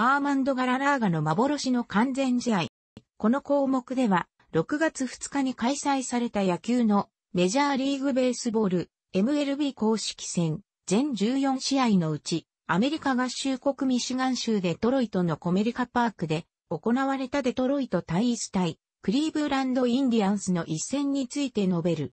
アーマンド・ガララーガの幻の完全試合。この項目では、6月2日に開催された野球のメジャーリーグベースボール MLB 公式戦全14試合のうち、アメリカ合衆国ミシガン州デトロイトのコメリカパークで行われたデトロイト対イース対クリーブランドインディアンスの一戦について述べる。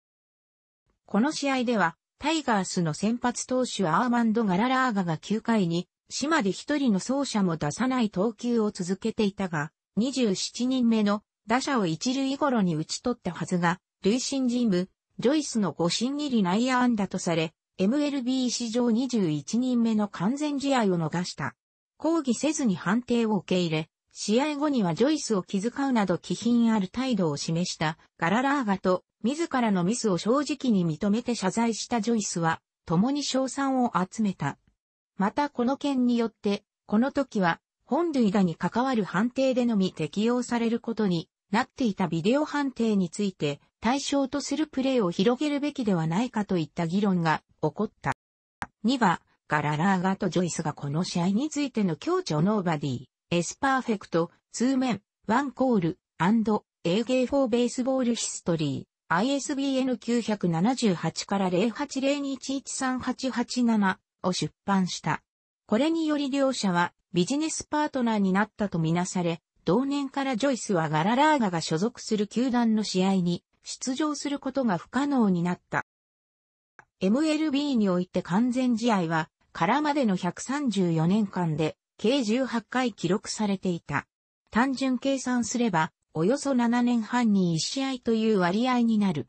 この試合ではタイガースの先発投手アーマンド・ガララーガが9回に島で一人の走者も出さない投球を続けていたが、27人目の打者を一塁頃に打ち取ったはずが、累進ジム、ジョイスの誤審入り内野安打とされ、MLB 史上21人目の完全試合を逃した。抗議せずに判定を受け入れ、試合後にはジョイスを気遣うなど気品ある態度を示したガララーガと自らのミスを正直に認めて謝罪したジョイスは共に賞賛を集めた。またこの件によって、この時は、本類打に関わる判定でのみ適用されることになっていたビデオ判定について、対象とするプレイを広げるべきではないかといった議論が起こった。2は、ガララーガとジョイスがこの試合についての強調ノーバディ、エスパーフェクト、ツーメン、ワンコール、アンド、a ォ4ベースボールヒストリー、ISBN 978から0802113887を出版した。これにより両者はビジネスパートナーになったとみなされ、同年からジョイスはガララーガが所属する球団の試合に出場することが不可能になった。MLB において完全試合は、からまでの134年間で計18回記録されていた。単純計算すれば、およそ7年半に1試合という割合になる。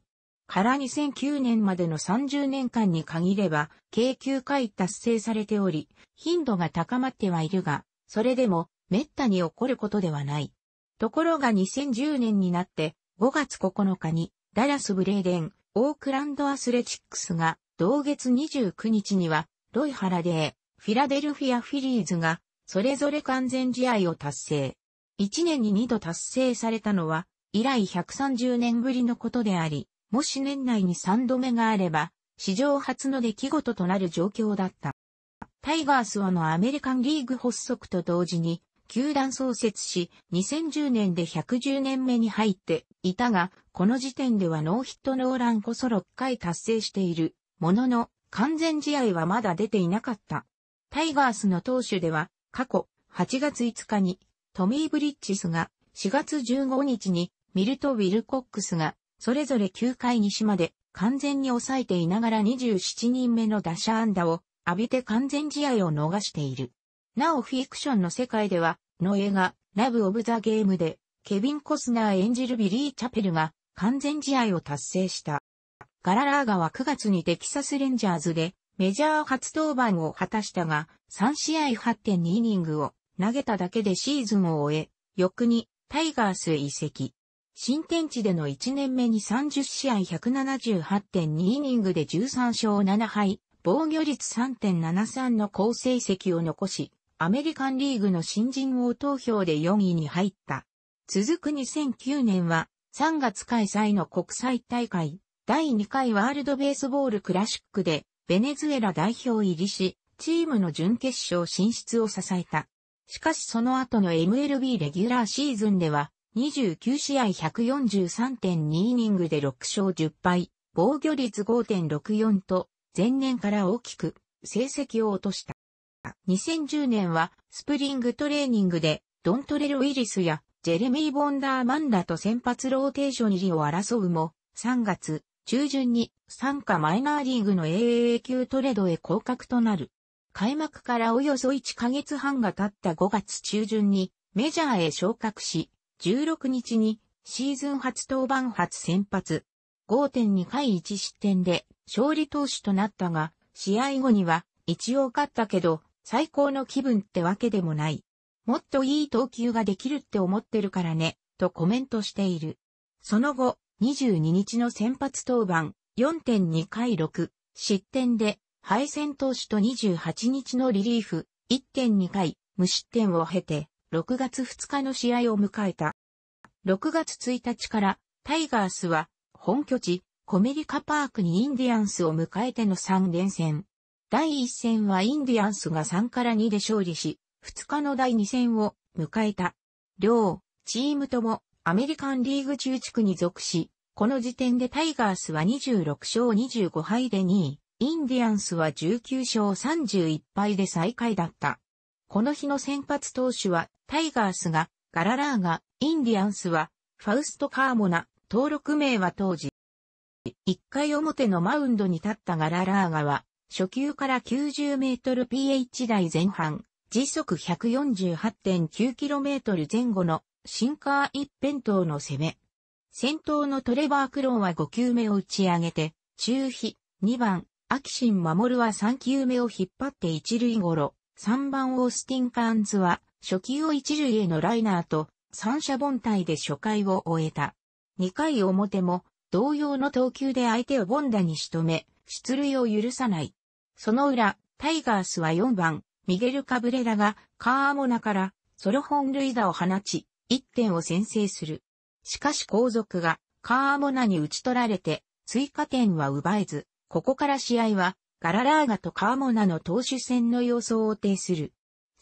から2009年までの30年間に限れば、計9回達成されており、頻度が高まってはいるが、それでも、滅多に起こることではない。ところが2010年になって、5月9日に、ダラス・ブレーデン、オークランド・アスレチックスが、同月29日には、ロイハラデー、フィラデルフィア・フィリーズが、それぞれ完全試合を達成。1年に2度達成されたのは、以来130年ぶりのことであり、もし年内に3度目があれば、史上初の出来事となる状況だった。タイガースはのアメリカンリーグ発足と同時に、球団創設し、2010年で110年目に入っていたが、この時点ではノーヒットノーランこそ6回達成している、ものの、完全試合はまだ出ていなかった。タイガースの投手では、過去8月5日にトミー・ブリッジスが4月15日にミルト・ウィルコックスがそれぞれ9回西まで完全に抑えていながら27人目の打者安打を浴びて完全試合を逃している。なおフィクションの世界では、の映画、ラブ・オブ・ザ・ゲームで、ケビン・コスナー演じるビリー・チャペルが完全試合を達成した。ガララーガは9月にテキサス・レンジャーズでメジャー初登板を果たしたが、3試合8.2イニングを投げただけでシーズンを終え、翌にタイガースへ移籍。新天地での1年目に30試合178.2イニングで13勝7敗、防御率3.73の好成績を残し、アメリカンリーグの新人王投票で4位に入った。続く2009年は、3月開催の国際大会、第2回ワールドベースボールクラシックで、ベネズエラ代表入りし、チームの準決勝進出を支えた。しかしその後の MLB レギュラーシーズンでは、29試合143.2イニングで6勝10敗、防御率5.64と、前年から大きく成績を落とした。2010年はスプリングトレーニングでドントレル・ウィリスやジェレミー・ボンダーマンダと先発ローテーション入りを争うも、3月中旬に参加マイナーリーグの AAA 級トレードへ降格となる。開幕からおよそ1ヶ月半が経った5月中旬にメジャーへ昇格し、16日にシーズン初登板初先発。5.2回1失点で勝利投手となったが、試合後には一応勝ったけど最高の気分ってわけでもない。もっといい投球ができるって思ってるからね、とコメントしている。その後、22日の先発登板4.2回6失点で敗戦投手と28日のリリーフ1.2回無失点を経て6月2日の試合を迎えた。6月1日からタイガースは本拠地コメリカパークにインディアンスを迎えての3連戦。第1戦はインディアンスが3から2で勝利し、2日の第2戦を迎えた。両チームともアメリカンリーグ中地区に属し、この時点でタイガースは26勝25敗で2位、インディアンスは19勝31敗で最下位だった。この日の先発投手は、タイガースが、ガララーガ、インディアンスは、ファウスト・カーモナ、登録名は当時。1回表のマウンドに立ったガララーガは、初球から90メートル PH 台前半、時速 148.9km 前後のシンカー一辺倒の攻め。先頭のトレバー・クロンは5球目を打ち上げて、中飛、2番、アキシン・マモルは3球目を引っ張って一塁ゴロ。3番オースティン・カーンズは、初球を一塁へのライナーと、三者凡退で初回を終えた。2回表も、同様の投球で相手をボンダに仕留め、出塁を許さない。その裏、タイガースは4番、ミゲル・カブレラが、カーモナから、ソロ本塁打を放ち、1点を先制する。しかし後続が、カーモナに打ち取られて、追加点は奪えず、ここから試合は、ガララーガとカーモナの投手戦の様相を呈する。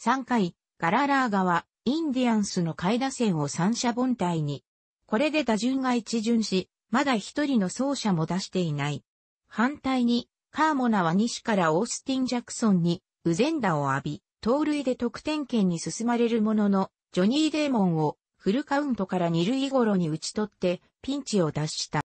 3回、ガララーガは、インディアンスの下位打線を三者凡退に。これで打順が一巡し、まだ一人の走者も出していない。反対に、カーモナは西からオースティン・ジャクソンに、ウゼンダを浴び、盗塁で得点圏に進まれるものの、ジョニー・デーモンを、フルカウントから二塁頃に打ち取って、ピンチを脱した。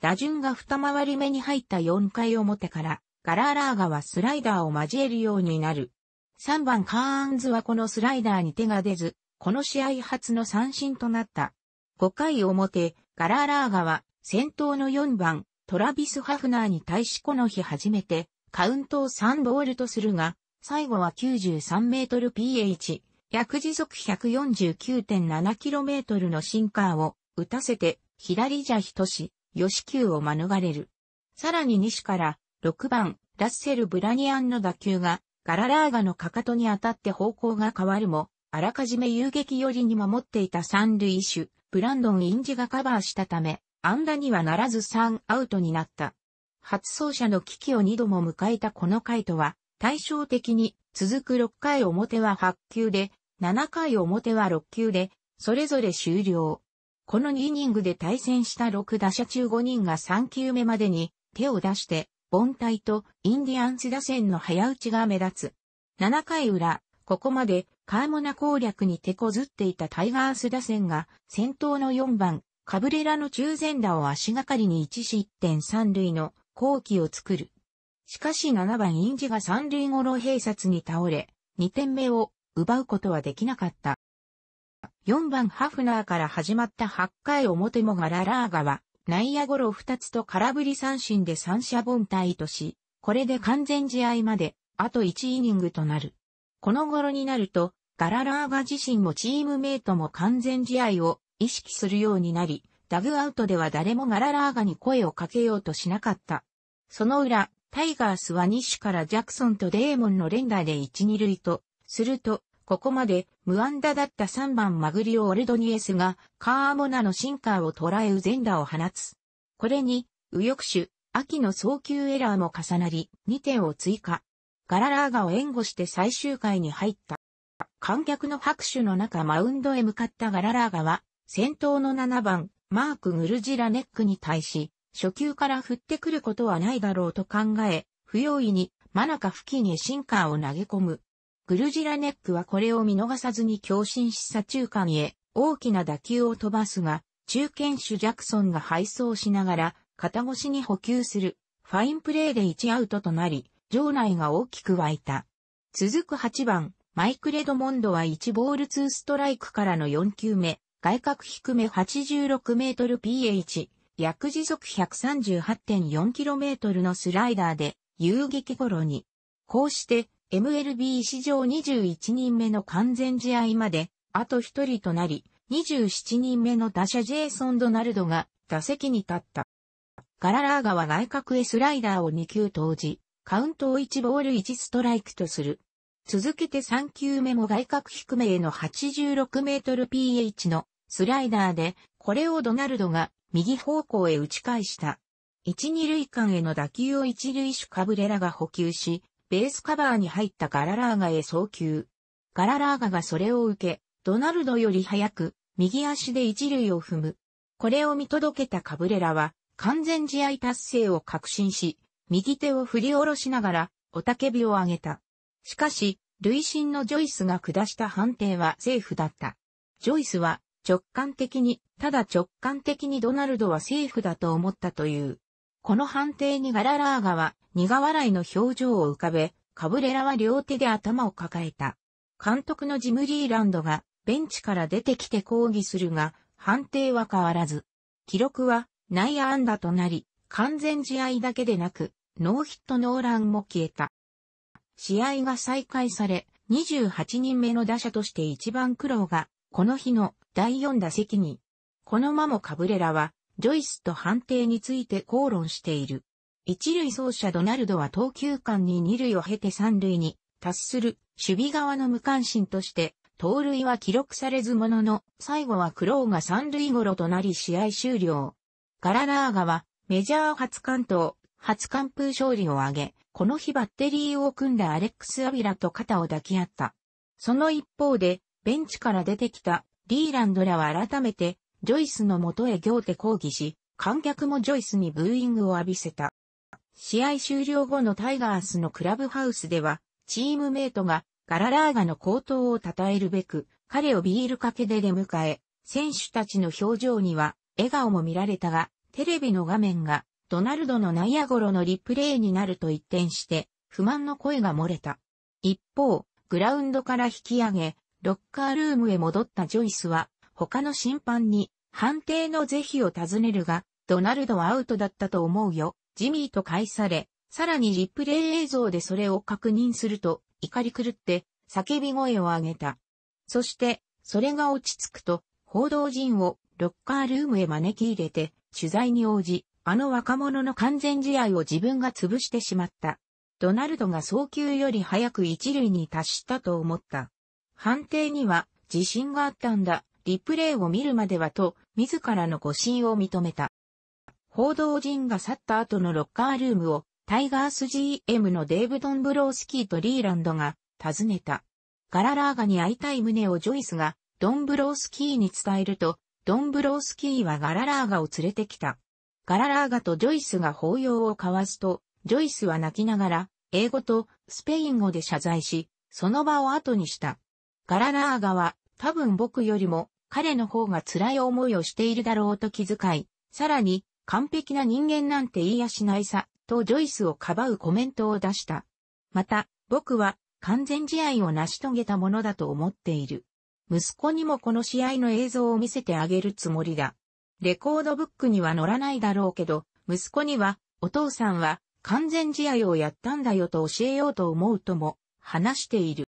打順が二回り目に入った4回表から、ガラーラーガはスライダーを交えるようになる。3番カーンズはこのスライダーに手が出ず、この試合初の三振となった。5回表、ガラーラーガは先頭の4番トラビス・ハフナーに対しこの日初めてカウントを3ボールとするが、最後は93メートル PH、約時速 149.7km のシンカーを打たせて、左じゃひとし、吉球を免れる。さらに西から6番、ラッセル・ブラニアンの打球が、ガララーガのかかとに当たって方向が変わるも、あらかじめ遊撃寄りに守っていた三塁手、ブランドン・インジがカバーしたため、ンダにはならず3アウトになった。初走者の危機を2度も迎えたこの回とは、対照的に続く6回表は8球で、7回表は6球で、それぞれ終了。この2イニングで対戦した6打者中5人が3球目までに手を出して凡退とインディアンス打線の早打ちが目立つ。7回裏、ここまでカーモナ攻略に手こずっていたタイガース打線が先頭の4番、カブレラの中前打を足がかりに1失点3塁の後期を作る。しかし7番インジが3塁ごろ閉殺に倒れ、2点目を奪うことはできなかった。4番ハフナーから始まった8回表もガララーガは内野ゴロ2つと空振り三振で三者凡退とし、これで完全試合まで、あと1イニングとなる。この頃になると、ガララーガ自身もチームメイトも完全試合を意識するようになり、ダグアウトでは誰もガララーガに声をかけようとしなかった。その裏、タイガースは西からジャクソンとデーモンの連打で1、2塁と、すると、ここまで無安打だった3番マグリオ・オルドニエスがカーモナのシンカーを捉えウゼンダを放つ。これに右翼手、秋の早球エラーも重なり2点を追加。ガララーガを援護して最終回に入った。観客の拍手の中マウンドへ向かったガララーガは先頭の7番マーク・グルジラネックに対し初球から振ってくることはないだろうと考え不用意に真中付近へシンカーを投げ込む。グルジラネックはこれを見逃さずに強振し左中間へ大きな打球を飛ばすが、中堅手ジャクソンが敗走しながら、肩越しに補給する、ファインプレーで1アウトとなり、場内が大きく沸いた。続く8番、マイク・レドモンドは1ボール2ストライクからの4球目、外角低め86メートル PH、約時速1 3 8 4トルのスライダーで、遊撃頃に。こうして、MLB 史上21人目の完全試合まで、あと1人となり、27人目の打者ジェイソン・ドナルドが打席に立った。ガララーガは外角へスライダーを2球投じ、カウントを1ボール1ストライクとする。続けて3球目も外角低めへの86メートル PH のスライダーで、これをドナルドが右方向へ打ち返した。1、2塁間への打球を1塁手カブレラが補給し、ベースカバーに入ったガララーガへ送球。ガララーガがそれを受け、ドナルドより早く、右足で一塁を踏む。これを見届けたカブレラは、完全試合達成を確信し、右手を振り下ろしながら、おたけびを上げた。しかし、累進のジョイスが下した判定はセーフだった。ジョイスは、直感的に、ただ直感的にドナルドはセーフだと思ったという。この判定にガララーガは苦笑いの表情を浮かべ、カブレラは両手で頭を抱えた。監督のジム・リーランドがベンチから出てきて抗議するが、判定は変わらず。記録は内野安打となり、完全試合だけでなく、ノーヒットノーランも消えた。試合が再開され、28人目の打者として一番苦労が、この日の第4打席に。このままカブレラはジョイスと判定について口論している。一塁走者ドナルドは投球間に二塁を経て三塁に達する守備側の無関心として、盗塁は記録されずものの、最後はクローが三塁頃となり試合終了。ガラナーガはメジャー初関東、初完封勝利を挙げ、この日バッテリーを組んだアレックス・アビラと肩を抱き合った。その一方で、ベンチから出てきたリーランドらは改めてジョイスの元へ行って抗議し、観客もジョイスにブーイングを浴びせた。試合終了後のタイガースのクラブハウスでは、チームメイトがガララーガの高騰を称えるべく、彼をビールかけで出迎え、選手たちの表情には笑顔も見られたが、テレビの画面がドナルドの内野ゴロのリプレイになると一転して、不満の声が漏れた。一方、グラウンドから引き上げ、ロッカールームへ戻ったジョイスは、他の審判に判定の是非を尋ねるが、ドナルドはアウトだったと思うよ、ジミーと返され、さらにリプレイ映像でそれを確認すると、怒り狂って、叫び声を上げた。そして、それが落ち着くと、報道陣をロッカールームへ招き入れて、取材に応じ、あの若者の完全試合を自分が潰してしまった。ドナルドが早急より早く一塁に達したと思った。判定には自信があったんだ。リプレイを見るまではと、自らの誤信を認めた。報道陣が去った後のロッカールームを、タイガース GM のデーブ・ドンブロースキーとリーランドが訪ねた。ガララーガに会いたい旨をジョイスが、ドンブロースキーに伝えると、ドンブロースキーはガララーガを連れてきた。ガララーガとジョイスが抱擁を交わすと、ジョイスは泣きながら、英語とスペイン語で謝罪し、その場を後にした。ガララーガは多分僕よりも彼の方が辛い思いをしているだろうと気遣い、さらに完璧な人間なんて言いやしないさ、とジョイスをかばうコメントを出した。また、僕は完全試合を成し遂げたものだと思っている。息子にもこの試合の映像を見せてあげるつもりだ。レコードブックには載らないだろうけど、息子には、お父さんは完全試合をやったんだよと教えようと思うとも話している。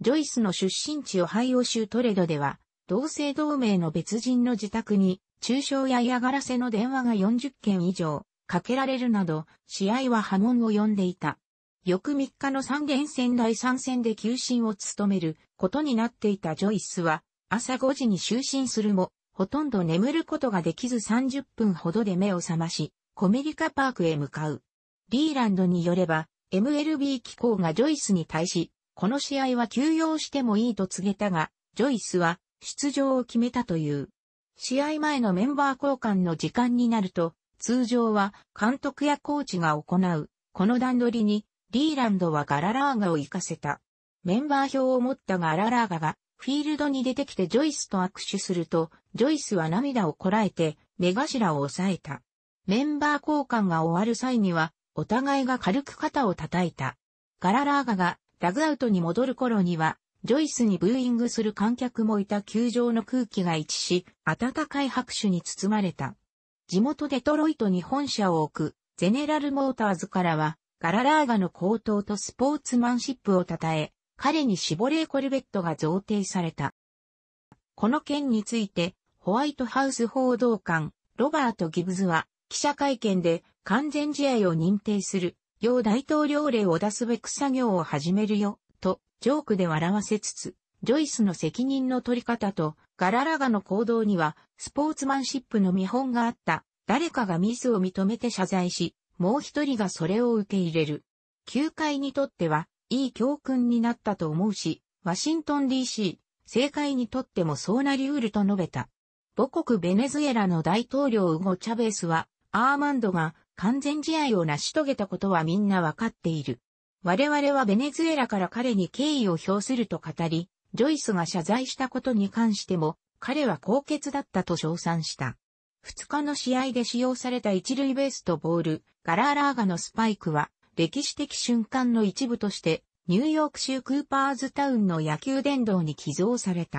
ジョイスの出身地オハイオ州トレドでは、同姓同名の別人の自宅に、中傷や嫌がらせの電話が40件以上、かけられるなど、試合は波紋を呼んでいた。翌3日の3連戦第3戦で休診を務めることになっていたジョイスは、朝5時に就寝するも、ほとんど眠ることができず30分ほどで目を覚まし、コメリカパークへ向かう。リーランドによれば、MLB 機構がジョイスに対し、この試合は休養してもいいと告げたが、ジョイスは出場を決めたという。試合前のメンバー交換の時間になると、通常は監督やコーチが行う、この段取りに、リーランドはガララーガを行かせた。メンバー表を持ったガララーガが、フィールドに出てきてジョイスと握手すると、ジョイスは涙をこらえて、目頭を押さえた。メンバー交換が終わる際には、お互いが軽く肩を叩いた。ガララーガがダグアウトに戻る頃には、ジョイスにブーイングする観客もいた球場の空気が一致し、温かい拍手に包まれた。地元デトロイトに本社を置く、ゼネラルモーターズからは、ガララーガの高騰とスポーツマンシップを称え、彼にシボレーコルベットが贈呈された。この件について、ホワイトハウス報道官、ロバート・ギブズは、記者会見で完全試合を認定する要大統領令を出すべく作業を始めるよ、と、ジョークで笑わせつつ、ジョイスの責任の取り方と、ガララガの行動には、スポーツマンシップの見本があった。誰かがミスを認めて謝罪し、もう一人がそれを受け入れる。球界にとっては、いい教訓になったと思うし、ワシントン DC、政界にとってもそうなりうると述べた。母国ベネズエラの大統領ウゴ・チャベースは、アーマンドが完全試合を成し遂げたことはみんなわかっている。我々はベネズエラから彼に敬意を表すると語り、ジョイスが謝罪したことに関しても、彼は高潔だったと称賛した。2日の試合で使用された一塁ベースとボール、ガラーラーガのスパイクは、歴史的瞬間の一部として、ニューヨーク州クーパーズタウンの野球殿堂に寄贈された。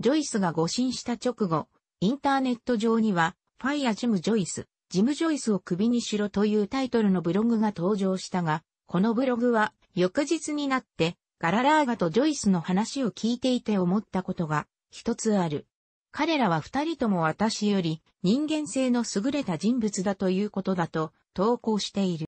ジョイスが誤信した直後、インターネット上には、ファイアジム・ジョイス、ジム・ジョイスを首にしろというタイトルのブログが登場したが、このブログは翌日になってガララーガとジョイスの話を聞いていて思ったことが一つある。彼らは二人とも私より人間性の優れた人物だということだと投稿している。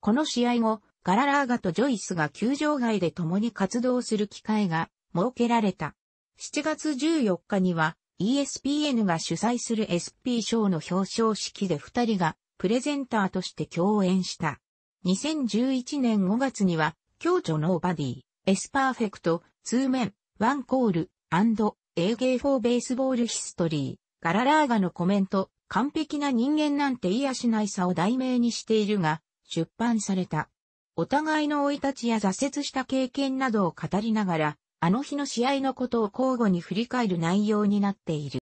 この試合後、ガララーガとジョイスが球場外で共に活動する機会が設けられた。7月14日には ESPN が主催する SP 賞の表彰式で二人がプレゼンターとして共演した。2011年5月には、共著ノーバディ、エスパーフェクト、ツーメン、ワンコール、アンド、エーゲーフォーベースボールヒストリー、ガララーガのコメント、完璧な人間なんて言いやしないさを題名にしているが、出版された。お互いの老い立ちや挫折した経験などを語りながら、あの日の試合のことを交互に振り返る内容になっている。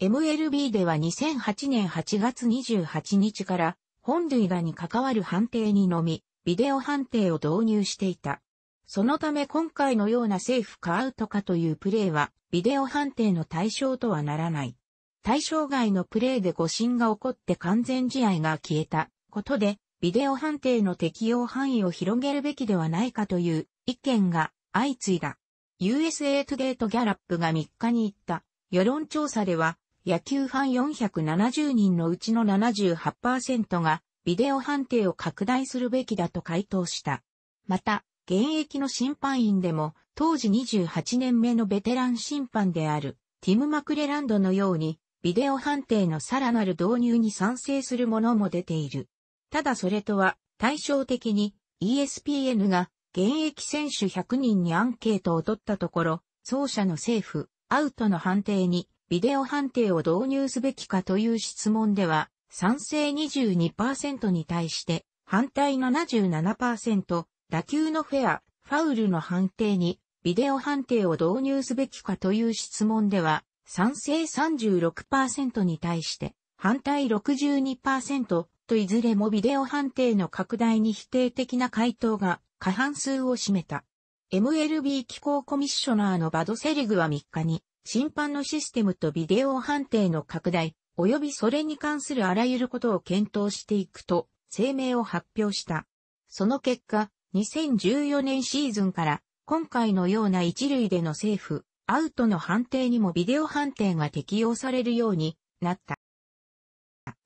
MLB では2008年8月28日から本塁打に関わる判定にのみ、ビデオ判定を導入していた。そのため今回のようなセーフかアウトかというプレーは、ビデオ判定の対象とはならない。対象外のプレーで誤審が起こって完全試合が消えたことで、ビデオ判定の適用範囲を広げるべきではないかという意見が相次いだ。USA トゥデーとギャラップが3日に行った世論調査では、野球ファン470人のうちの78%がビデオ判定を拡大するべきだと回答した。また、現役の審判員でも当時28年目のベテラン審判であるティム・マクレランドのようにビデオ判定のさらなる導入に賛成するものも出ている。ただそれとは対照的に ESPN が現役選手100人にアンケートを取ったところ、走者の政府、アウトの判定に、ビデオ判定を導入すべきかという質問では、賛成22%に対して、反対77%、打球のフェア、ファウルの判定に、ビデオ判定を導入すべきかという質問では、賛成36%に対して、反対62%といずれもビデオ判定の拡大に否定的な回答が過半数を占めた。MLB 機構コミッショナーのバドセリグは3日に、審判のシステムとビデオ判定の拡大、及びそれに関するあらゆることを検討していくと、声明を発表した。その結果、2014年シーズンから、今回のような一類でのセーフ、アウトの判定にもビデオ判定が適用されるようになった。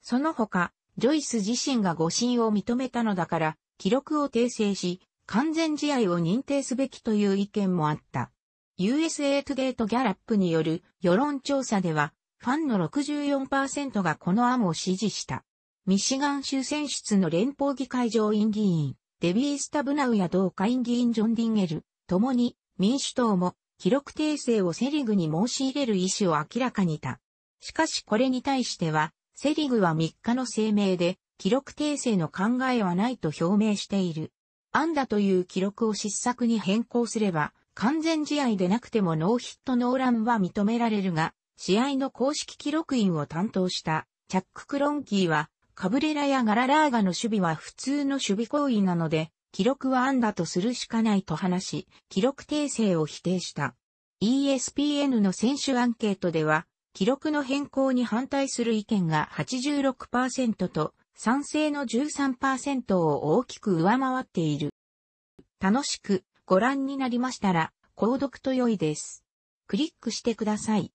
その他、ジョイス自身が誤審を認めたのだから、記録を訂正し、完全試合を認定すべきという意見もあった。USA トゥデートギャラップによる世論調査では、ファンの64%がこの案を支持した。ミシガン州選出の連邦議会上院議員、デビー・スタブナウや同下院議員ジョン・ディンゲル、ともに民主党も記録訂正をセリグに申し入れる意思を明らかにた。しかしこれに対しては、セリグは3日の声明で、記録訂正の考えはないと表明している。安打という記録を失策に変更すれば、完全試合でなくてもノーヒットノーランは認められるが、試合の公式記録員を担当したチャック・クロンキーは、カブレラやガララーガの守備は普通の守備行為なので、記録は安打とするしかないと話し、記録訂正を否定した。ESPN の選手アンケートでは、記録の変更に反対する意見が86%と賛成の13%を大きく上回っている。楽しくご覧になりましたら、購読と良いです。クリックしてください。